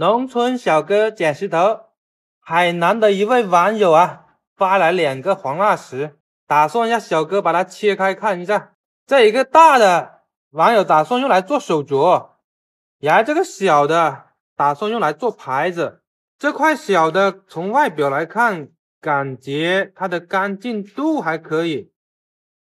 农村小哥捡石头，海南的一位网友啊发来两个黄蜡石，打算让小哥把它切开看一下。这一个大的，网友打算用来做手镯；，然后这个小的，打算用来做牌子。这块小的从外表来看，感觉它的干净度还可以，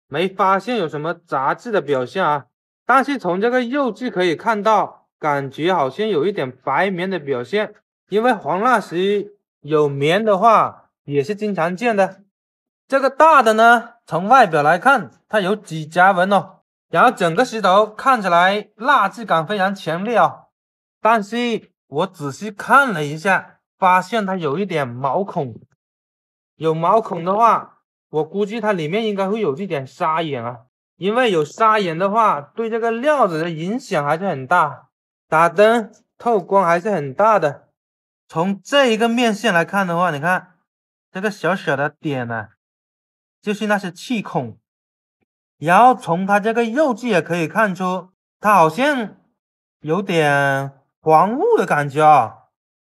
没发现有什么杂质的表现啊。但是从这个肉质可以看到。感觉好像有一点白棉的表现，因为黄蜡石有棉的话也是经常见的。这个大的呢，从外表来看，它有几夹纹哦，然后整个石头看起来蜡质感非常强烈哦。但是我仔细看了一下，发现它有一点毛孔，有毛孔的话，我估计它里面应该会有一点砂眼啊，因为有砂眼的话，对这个料子的影响还是很大。打灯透光还是很大的，从这一个面线来看的话，你看这个小小的点呢，就是那些气孔，然后从它这个肉质也可以看出，它好像有点黄雾的感觉啊，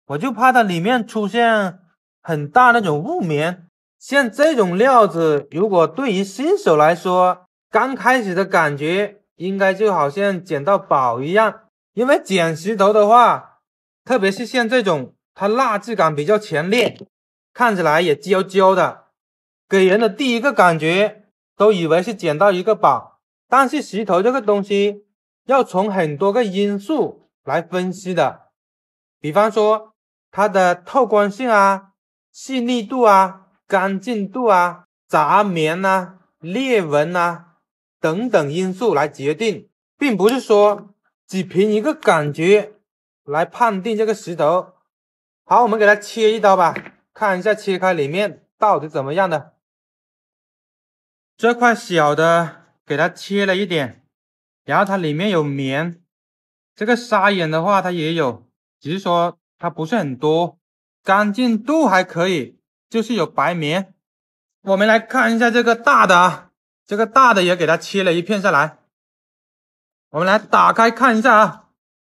我就怕它里面出现很大那种雾棉，像这种料子，如果对于新手来说，刚开始的感觉应该就好像捡到宝一样。因为捡石头的话，特别是像这种，它蜡质感比较强烈，看起来也焦焦的，给人的第一个感觉都以为是捡到一个宝。但是石头这个东西要从很多个因素来分析的，比方说它的透光性啊、细腻度啊、干净度啊、杂棉啊、裂纹啊等等因素来决定，并不是说。只凭一个感觉来判定这个石头。好，我们给它切一刀吧，看一下切开里面到底怎么样的。这块小的给它切了一点，然后它里面有棉，这个砂眼的话它也有，只是说它不是很多，干净度还可以，就是有白棉。我们来看一下这个大的啊，这个大的也给它切了一片下来。我们来打开看一下啊！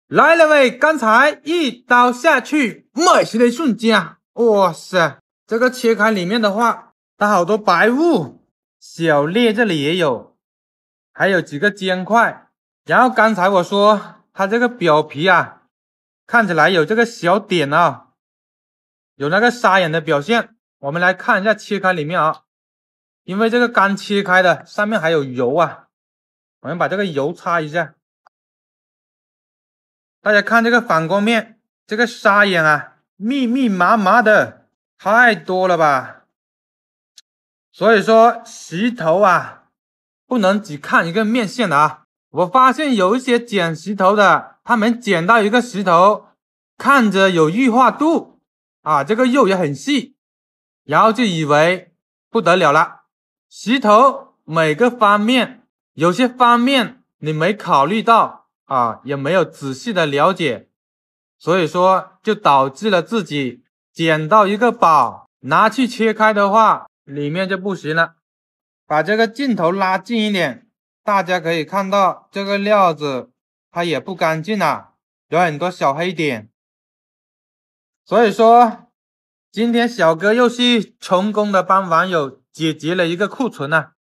来了，喂，刚才一刀下去，美食的一瞬间啊，哇塞，这个切开里面的话，它好多白雾，小裂这里也有，还有几个尖块。然后刚才我说它这个表皮啊，看起来有这个小点啊，有那个沙眼的表现。我们来看一下切开里面啊，因为这个刚切开的，上面还有油啊。我们把这个油擦一下，大家看这个反光面，这个砂眼啊，密密麻麻的，太多了吧。所以说石头啊，不能只看一个面线的啊。我发现有一些捡石头的，他们捡到一个石头，看着有玉化度啊，这个肉也很细，然后就以为不得了了。石头每个方面。有些方面你没考虑到啊，也没有仔细的了解，所以说就导致了自己捡到一个宝，拿去切开的话，里面就不行了。把这个镜头拉近一点，大家可以看到这个料子它也不干净啊，有很多小黑点。所以说，今天小哥又是成功的帮网友解决了一个库存啊。